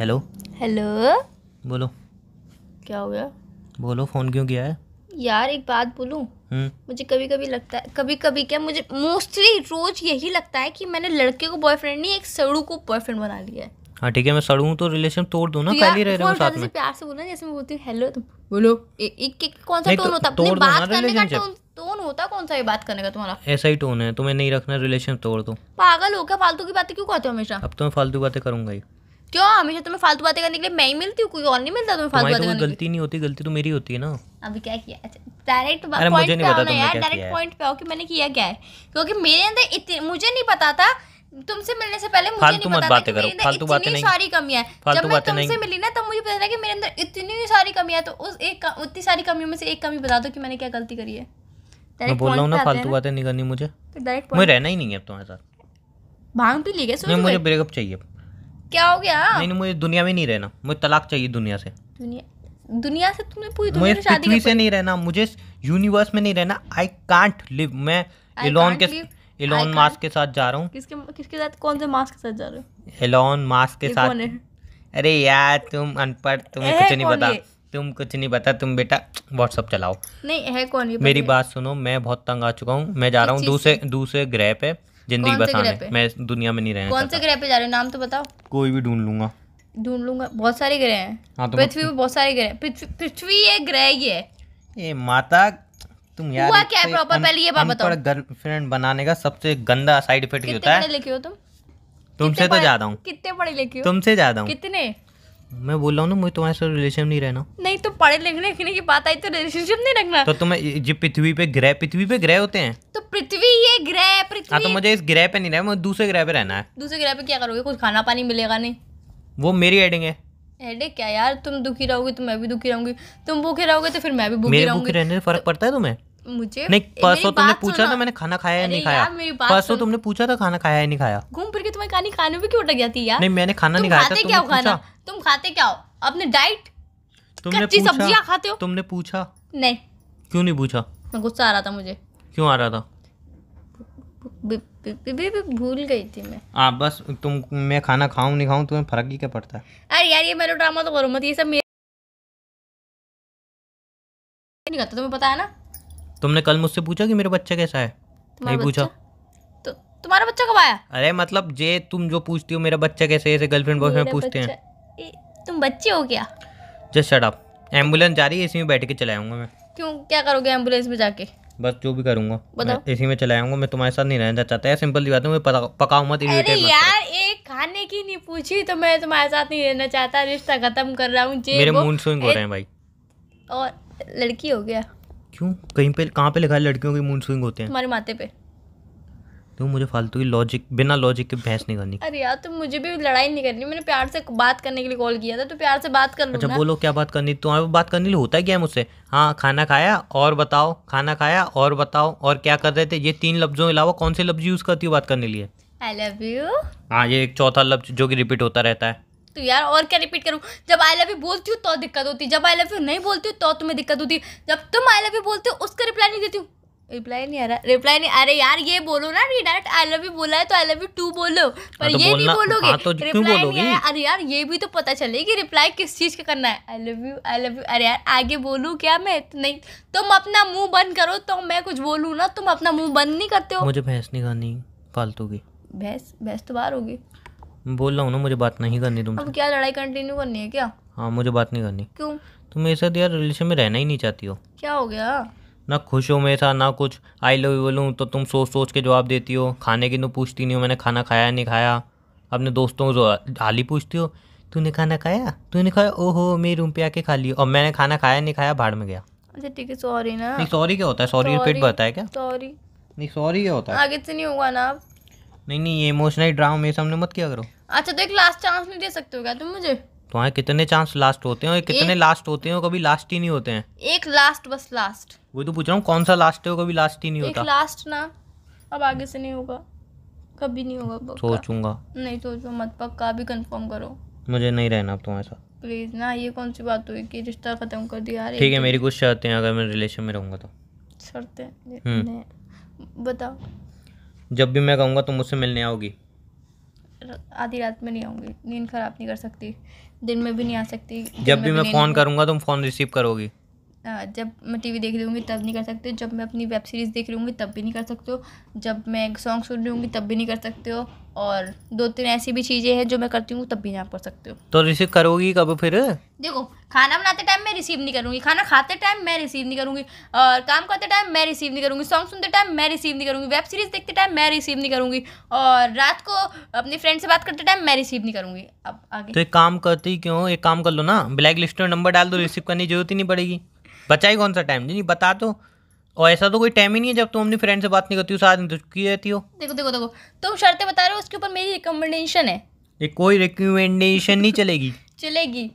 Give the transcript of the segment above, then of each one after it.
Hello hello बोलो क्या हो गया बोलो फ़ोन क्यों किया है यार एक बात बोलूँ हम्म। मुझे कभी कभी लगता है कभी कभी क्या मुझे मोस्टली रोज यही लगता है कि मैंने लड़के को बॉयफ्रेंड नहीं एक सड़ू को बॉयफ्रेंड बना लिया है हाँ ठीक है मैं सड़ू तो रिलेशन तोड़ दू ना खाली तो रह रहा हूँ साथ में प्यार से बोलना जैसे मैं बोलती हूँ हेलो तो तुम बोलो एक एक कौन सा टोन तो होता है बात करने का टोन टोन होता कौन सा ये बात करने का तुम्हारा ऐसा ही टोन है तुम्हें नहीं रखना रिलेशन तोड़ दो पागल हो क्या फालतू की बातें क्यों कहते हो हमेशा अब तो मैं फालतू बातें करूंगा ही क्यों हमेशा तुम्हें फालतू बातें करने के लिए मैं ही मिलती हूँ कोई और नहीं मिलता तुम्हें फालतू तो बातें करने गलती नहीं होती गलती तो मेरी होती है ना अभी क्या किया डायरेक्ट अच्छा, पॉइंट पे यार डायरेक्ट पॉइंट पे आओ कि मैंने किया क्या है क्योंकि मेरे अंदर इतनी मुझे नहीं पता था तुमसे मिलने से पहले मुझे नहीं पता था कि मेरे अंदर इतनी सारी कमियां हैं जब मैं तुमसे मिली ना तब मुझे पता था कि मेरे अंदर इतनी सारी कमियां तो उस एक उतनी सारी कमियों में से एक कमी बता दो कि मैंने क्या गलती करी है मैं बोल रहा हूँ ना फालतू बातें नहीं करनी मुझे मुझे रहना ही नहीं है तुम्हारे साथ भांग पी ली गई मुझे ब्रेकअप चाहिए अब क्या हो गया नहीं, नहीं मुझे दुनिया में नहीं रहना मुझे तलाक चाहिए दुनिया से दुनिया दुनिया से तुमने पूरी दुनिया मुझे शादी से नहीं रहना मुझे यूनिवर्स में नहीं रहना आई कांट लिव मैं एलोन के एलोन मास्क के साथ जा रहा हूँ किसके किसके साथ कौन से मास्क के साथ जा रहे हो एलोन मास्क के साथ अरे यार तुम अनपढ़ तुम्हें कुछ नहीं पता तुम कुछ नहीं पता तुम बेटा व्हाट्सअप चलाओ नहीं है कौन ये मेरी बात सुनो मैं बहुत तंग आ चुका हूँ मैं जा रहा हूँ दूसरे दूसरे ग्रह पे जिंदगी बसाने मैं दुनिया में नहीं रहना कौन से ग्रह पे जा रहे हो नाम तो बताओ कोई भी ढूंढ लूंगा ढूंढ लूंगा बहुत सारे ग्रह हैं हाँ, तो पृथ्वी पे बहुत सारे ग्रह पृथ्वी एक ग्रह ही है ये माता तुम यार हुआ क्या प्रॉपर पहले ये बात बताओ गर्लफ्रेंड बनाने का सबसे गंदा साइड इफेक्ट होता है कितने लिखे हो तुम तुमसे तो ज्यादा हूँ कितने पढ़े लिखे हो तुमसे ज्यादा हूँ कितने मैं बोल रहा हूँ ना मुझे तुम्हारे साथ रिलेशन नहीं रहना नहीं तो पढ़े लिखने लिखने की बात आई तो रिलेशनशिप नहीं रखना तो तुम्हें जो पृथ्वी पे ग्रह पृथ्वी पे ग्रह होते हैं तो पृथ्वी ये ग्रह पृथ्वी हाँ तो मुझे इस ग्रह पे नहीं रहना मुझे दूसरे ग्रह पे रहना है दूसरे ग्रह पे क्या करोगे कुछ खाना पानी मिलेगा नहीं वो मेरी हेडिंग है हेडेक क्या यार तुम दुखी रहोगे तो मैं भी दुखी रहूंगी तुम भूखे रहोगे तो फिर मैं भी भूखी रहूंगी रहने से फर्क पड़ता है तुम्हें मुझे नहीं परसों तुमने पूछा था मैंने खाना खाया या नहीं खाया परसों तुमने पूछा था खाना खाया या नहीं खाया घूम फिर के तुम्हें कहानी खाने में क्यों लग जाती यार नहीं मैंने खाना नहीं खाया था क्या खाना तुम खाते क्या हो अपने डाइट तुमने कच्ची सब्जियां खाते हो तुमने पूछा नहीं क्यों नहीं पूछा गुस्सा आ रहा था मुझे क्यों आ रहा था भूल गई थी मैं आ, बस तुम मैं खाना खाऊं नहीं खाऊं तुम्हें फर्क ही क्या पड़ता है अरे यार ये मेरा ड्रामा तो करो मत ये सब मेरे नहीं करता तुम्हें पता है ना तुमने कल मुझसे पूछा कि मेरा बच्चा कैसा है नहीं पूछा तो तुम्हारा बच्चा कब आया अरे मतलब जे तुम जो पूछती हो मेरा बच्चा कैसे ऐसे गर्लफ्रेंड बॉयफ्रेंड पूछते हैं तुम बच्चे हो क्या जस्ट शट अप एम्बुलेंस जा रही है इसी में बैठ के चलाऊंगा मैं क्यों क्या करोगे एम्बुलेंस में जाके बस जो भी करूंगा इसी में चलाऊंगा मैं तुम्हारे साथ नहीं रहना चाहता है सिंपल सी बात है मैं पकाऊ मत अरे यार एक खाने की नहीं पूछी तो मैं तुम्हारे साथ नहीं रहना चाहता रिश्ता खत्म कर रहा हूँ मेरे मूड स्विंग हो रहे हैं भाई और लड़की हो गया क्यों कहीं पे कहाँ पे लिखा है लड़कियों के मूड स्विंग होते हैं हमारे माथे पे तुम तो मुझे फालतू की लॉजिक बिना लॉजिक के बहस नहीं करनी अरे यार तुम मुझे भी लड़ाई नहीं करनी मैंने प्यार से बात करने के लिए कॉल किया था तो प्यार से बात कर लो अच्छा बोलो क्या बात करनी तुम्हारे तो बात करने लिए होता है क्या मुझसे हाँ खाना खाया और बताओ खाना खाया और बताओ और क्या कर रहे थे ये तीन लफ्जों के अलावा कौन से लफ्ज यूज़ करती हो बात करने लिए आई लव यू हाँ ये एक चौथा लफ्ज जो कि रिपीट होता रहता है सकती हूँ यार और क्या रिपीट करूँ जब आई लव यू बोलती हूँ तो दिक्कत होती जब आई लव यू नहीं बोलती हूँ तो तुम्हें दिक्कत होती जब तुम आई लव यू बोलते हो उसका रिप्लाई नहीं देती हूँ रिप्लाई नहीं आ रहा रिप्लाई नहीं अरे यार ये बोलो ना नहीं डायरेक्ट आई लव यू बोला है तो आई लव यू टू बोलो पर हाँ, तो ये नहीं बोलोगे रिप्लाई हाँ, तो नहीं आया अरे यार ये भी तो पता चले कि रिप्लाई किस चीज़ का करना है I love you I love you अरे यार आगे बोलूँ क्या मैं नहीं तुम अपना मुंह बंद करो तो मैं कुछ बोलूँ ना तुम अपना मुंह बंद नहीं करते हो मुझे भैंस नहीं खानी फालतू की भैंस भैंस तो बाहर होगी बोल रहा हूँ ना मुझे बात नहीं करनी तुम अब क्या लड़ाई कंटिन्यू करनी है क्या हाँ मुझे बात नहीं करनी क्यों तुम मेरे साथ यार रिलेशन में रहना ही नहीं चाहती हो क्या हो गया ना खुश हो मेरे साथ ना कुछ आई लव यू बोलूँ तो तुम सोच सोच के जवाब देती हो खाने की तो पूछती नहीं हो मैंने खाना खाया नहीं खाया अपने दोस्तों को हाल ही पूछती हो तूने खाना खाया तूने खाया ओहो मेरे रूम पे आके खा लिया और मैंने खाना खाया नहीं खाया भाड़ में गया अच्छा ठीक है सॉरी ना सॉरी क्या होता है सॉरी रिपीट बताया क्या सॉरी नहीं सॉरी क्या होता है आगे से नहीं होगा ना नहीं नहीं ये इमोशनल ड्रामा मेरे सामने मत किया करो अच्छा तो एक लास्ट चांस नहीं दे सकते हो क्या तुम मुझे तो हाँ कितने चांस लास्ट होते हैं कितने लास्ट होते हैं कभी लास्ट ही नहीं होते हैं एक लास्ट बस लास्ट वो तो पूछ रहा हूँ कौन सा लास्ट है वो कभी लास्ट ही नहीं होता लास्ट ना अब आगे से नहीं होगा कभी नहीं होगा सोचूंगा नहीं सोचो मत पक्का अभी कंफर्म करो मुझे नहीं रहना अब तुम्हारे साथ प्लीज ना ये कौन सी बात हुई कि रिश्ता खत्म कर दिया यार ठीक है तो- मेरी कुछ शर्तें हैं अगर मैं रिलेशन में रहूंगा तो शर्तें हम्म। बताओ जब भी मैं कहूँगा तुम मुझसे मिलने आओगी आधी रात में नहीं आऊँगी नींद खराब नहीं कर सकती दिन में भी नहीं आ सकती जब भी मैं फ़ोन करूँगा तुम फ़ोन रिसीव करोगी जब मैं टीवी देख रही हूँगी तब नहीं कर सकते जब मैं अपनी वेब सीरीज़ देख रही हूँगी तब भी नहीं कर सकते हो जब मैं एक सॉन्ग सुन रही हूँगी तब भी नहीं कर सकते हो और दो तीन ऐसी भी चीज़ें हैं जो मैं करती हूँ तब भी नहीं आप कर सकते हो तो रिसीव करोगी कब फिर देखो खाना बनाते टाइम मैं रिसीव नहीं करूँगी खाना खाते टाइम मैं रिसीव नहीं करूँगी और काम करते टाइम मैं रिसीव नहीं करूँगी सॉन्ग सुनते टाइम मैं रिसीव नहीं करूँगी वेब सीरीज़ देखते टाइम मैं रिसीव नहीं करूँगी और रात को अपने फ्रेंड से बात करते टाइम मैं रिसीव नहीं करूँगी अब आगे तो एक काम करती क्यों एक काम कर लो ना ब्लैक लिस्ट में नंबर डाल दो रिसीव करने की जरूरत ही नहीं पड़ेगी बचा ही कौन सा टाइम नहीं बता दो तो। और ऐसा तो कोई टाइम ही नहीं है जब तुम अपनी फ्रेंड से बात नहीं करती हो साथ में दुखी रहती हो देखो देखो देखो तुम शर्तें बता रहे हो उसके ऊपर मेरी रिकमेंडेशन है ये कोई रिकमेंडेशन नहीं चलेगी चलेगी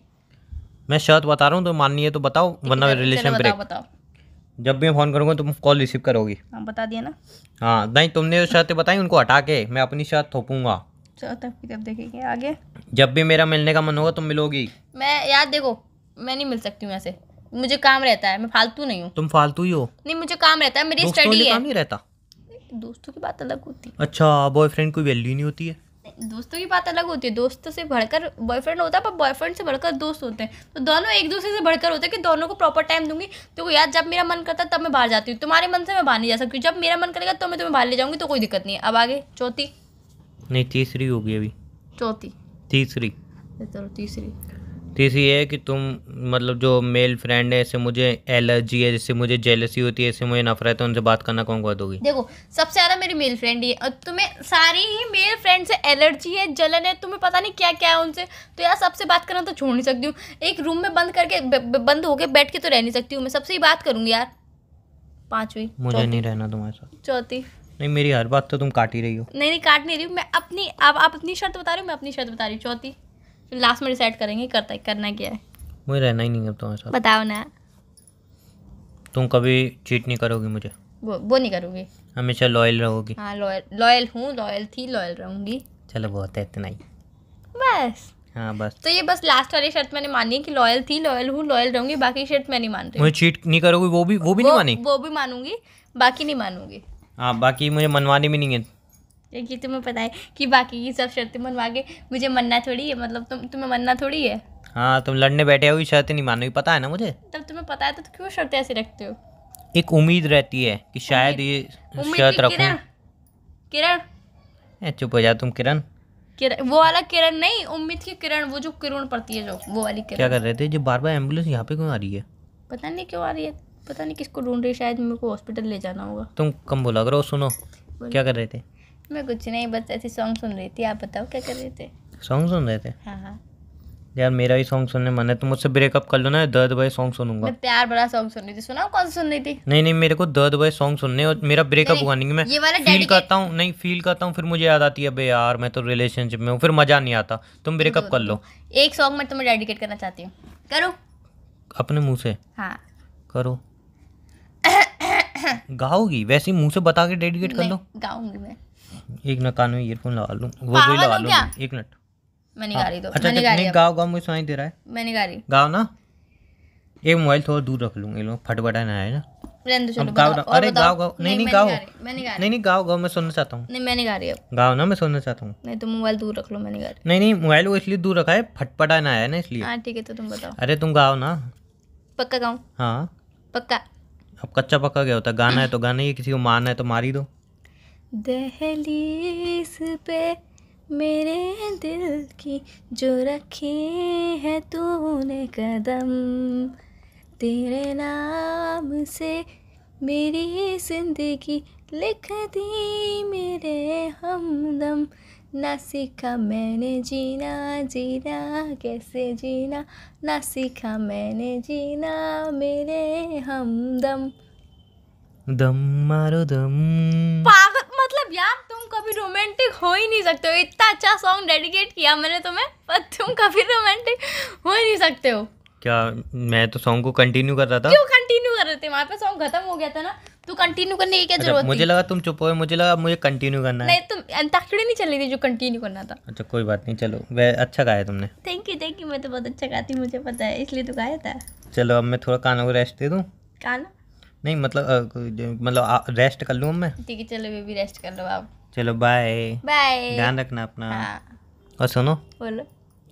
मैं शर्त बता रहा हूँ तो माननी है तो बताओ वरना रिलेशन ब्रेक बताओ जब भी मैं फ़ोन करूँगा तुम कॉल रिसीव करोगी हाँ बता दिया ना हाँ नहीं तुमने जो शर्तें बताई उनको हटा के मैं अपनी शर्त थोपूंगा देखेंगे आगे जब भी मेरा मिलने का मन होगा तुम मिलोगी मैं याद देखो मैं नहीं मिल सकती हूँ ऐसे मुझे काम रहता है मैं फालतू नहीं हूँ तुम फालतू ही हो नहीं मुझे काम रहता है मेरी स्टडी है काम नहीं रहता दोस्तों की बात अलग होती है अच्छा बॉयफ्रेंड कोई वैल्यू नहीं होती है दोस्तों की बात अलग होती है दोस्तों से बढ़कर बॉयफ्रेंड होता है पर बॉयफ्रेंड से बढ़कर दोस्त होते हैं तो दोनों एक दूसरे से बढ़कर होते हैं कि दोनों को प्रॉपर टाइम दूंगी तो यार जब मेरा मन करता है तब मैं बाहर जाती हूँ तुम्हारे मन से मैं बाहर नहीं जा सकती जब मेरा मन करेगा तो मैं तुम्हें बाहर ले जाऊंगी तो कोई दिक्कत नहीं है अब आगे चौथी नहीं तीसरी होगी अभी चौथी तीसरी चलो तीसरी तीसरी है कि तुम मतलब जो मेल फ्रेंड है इससे मुझे एलर्जी है जिससे मुझे जेलसी होती है इससे मुझे नफरत है उनसे बात करना कौन को दोगी देखो सबसे ज़्यादा मेरी मेल फ्रेंड ही है और तुम्हें सारी ही मेल फ्रेंड से एलर्जी है जलन है तुम्हें पता नहीं क्या क्या है उनसे तो यार सबसे बात करना तो छोड़ नहीं सकती हूँ एक रूम में बंद करके बंद होकर बैठ के तो रह नहीं सकती हूँ मैं सबसे ही बात करूंगी यार पांचवी मुझे नहीं रहना तुम्हारे साथ चौथी नहीं मेरी हर बात तो तुम काट ही रही हो नहीं नहीं काट नहीं रही हूँ मैं अपनी आप अपनी शर्त बता रही हूँ मैं अपनी शर्त बता रही हूँ चौथी फिर लास्ट में डिसाइड करेंगे करता है करना क्या है मुझे रहना ही नहीं अब तुम्हारे साथ बताओ ना तुम कभी चीट नहीं करोगी मुझे वो वो नहीं करोगी हमेशा लॉयल रहोगी हाँ लॉयल लॉयल हूँ लॉयल थी लॉयल रहूँगी चलो बहुत है इतना ही बस हाँ बस तो ये बस लास्ट वाली शर्त मैंने मानी कि लॉयल थी लॉयल हूँ लॉयल रहूंगी बाकी शर्त मैं नहीं मान रही मुझे चीट नहीं करोगी वो भी वो भी नहीं मानी वो भी मानूंगी बाकी नहीं मानूंगी हाँ बाकी मुझे मनवाने भी नहीं है क्योंकि तुम्हें पता है कि बाकी की सब शर्तें मनवा के मुझे मनना थोड़ी है मतलब तुम तुम्हें मनना थोड़ी है हाँ तुम लड़ने बैठे हो शर्त नहीं मानोगी पता है ना मुझे तब तुम्हें पता है तो क्यों शर्तें ऐसे रखते हो एक उम्मीद रहती है कि शायद ये शर्त रखूं किरण चुप हो जा तुम किरण किरण वो वाला किरण नहीं उम्मीद की किरण वो जो किरण पड़ती है जो वो वाली किरण क्या कर रहे थे जो बार बार एम्बुलेंस यहाँ पे क्यों आ रही है पता नहीं क्यों आ रही है पता नहीं किसको ढूंढ रही है शायद मेरे को हॉस्पिटल ले जाना होगा तुम कम बोला करो सुनो क्या कर रहे थे मैं कुछ नहीं बस ऐसे सॉन्ग सुन रही थी आप बताओ क्या कर रहे थे सॉन्ग सुन रहे थे हाँ हाँ यार मेरा ही सॉन्ग सुनने मन है तो मुझसे ब्रेकअप कर लो ना दर्द भाई सॉन्ग सुनूंगा मैं प्यार बड़ा सॉन्ग सुन रही थी सुनाओ कौन सुन रही थी नहीं नहीं मेरे को दर्द भाई सॉन्ग सुनने और मेरा ब्रेकअप हुआ नहीं मैं ये वाला फील करता हूँ नहीं फील करता हूँ फिर मुझे याद आती है अबे यार मैं तो रिलेशनशिप में हूँ फिर मजा नहीं आता तुम ब्रेकअप कर लो एक सॉन्ग मैं तुम्हें डेडिकेट करना चाहती हूँ करो अपने मुंह से हाँ करो गाओगी वैसे मुंह से बता के डेडिकेट कर लो गाऊंगी मैं एक ना कान में ईयरफोन लगा लूं वो भी लगा लूं एक मिनट मैं मैंने रही हाँ। दो तो- अच्छा मैं मैंने अच्छा, गाड़ी गांव गांव में सुनाई दे रहा है मैं मैंने रही गांव ना ये मोबाइल थोड़ा दूर रख लूँ ये लोग फटफटा ना है ना अरे गाँव गाँव नहीं नहीं गाँव नहीं नहीं गाँव गाँव मैं सुनना चाहता हूँ नहीं मैं नहीं गा रही अब गाँव ना मैं सुनना चाहता हूँ नहीं तुम तो मोबाइल दूर रख लो मैं नहीं गा रही नहीं नहीं मोबाइल वो इसलिए दूर रखा है फटपटा ना आया ना इसलिए हाँ ठीक है तो तुम बताओ अरे तुम गाँव ना पक्का गाँव हाँ पक्का अब कच्चा पक्का क्या होता है गाना है तो गाना ही किसी को मारना है तो मार ही दो दहलीस पे मेरे दिल की जो रखे है तूने कदम तेरे नाम से मेरी जिंदगी लिख दी मेरे हमदम ना सीखा मैंने जीना जीना कैसे जीना ना सीखा मैंने जीना मेरे हमदम दम मारो दम मतलब यार तुम कभी रोमांटिक हो ही नहीं सकते हो इतना अच्छा सॉन्ग डेडिकेट किया मैंने तुम्हें पर तुम कभी रोमांटिक हो ही नहीं सकते हो क्या मैं तो सॉन्ग को कंटिन्यू कर रहा था क्यों कंटिन्यू कर रहे थे वहां पे सॉन्ग खत्म हो गया था ना तो कंटिन्यू करने की क्या अच्छा, जरूरत थी मुझे लगा तुम चुप हो मुझे लगा मुझे कंटिन्यू करना है नहीं तुम अंताक्षरी नहीं चल रही थी जो कंटिन्यू करना था अच्छा कोई बात नहीं चलो वे अच्छा गाया तुमने थैंक यू थैंक यू मैं तो बहुत अच्छा गाती मुझे पता है इसलिए तो गाया था चलो अब मैं थोड़ा कानों को रेस्ट दे दूं कानों नहीं मतलब मतलब रेस्ट कर लूँ मैं ठीक है चलो बेबी रेस्ट कर लो आप चलो बाय बाय ध्यान रखना अपना हाँ। और सुनो बोलो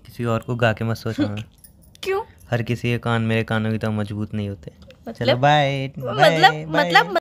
किसी और को गा के मत सोचो क्यों हर किसी के कान मेरे कानों की तरह मजबूत नहीं होते मतलब, चलो बाय मतलब, मतलब मतलब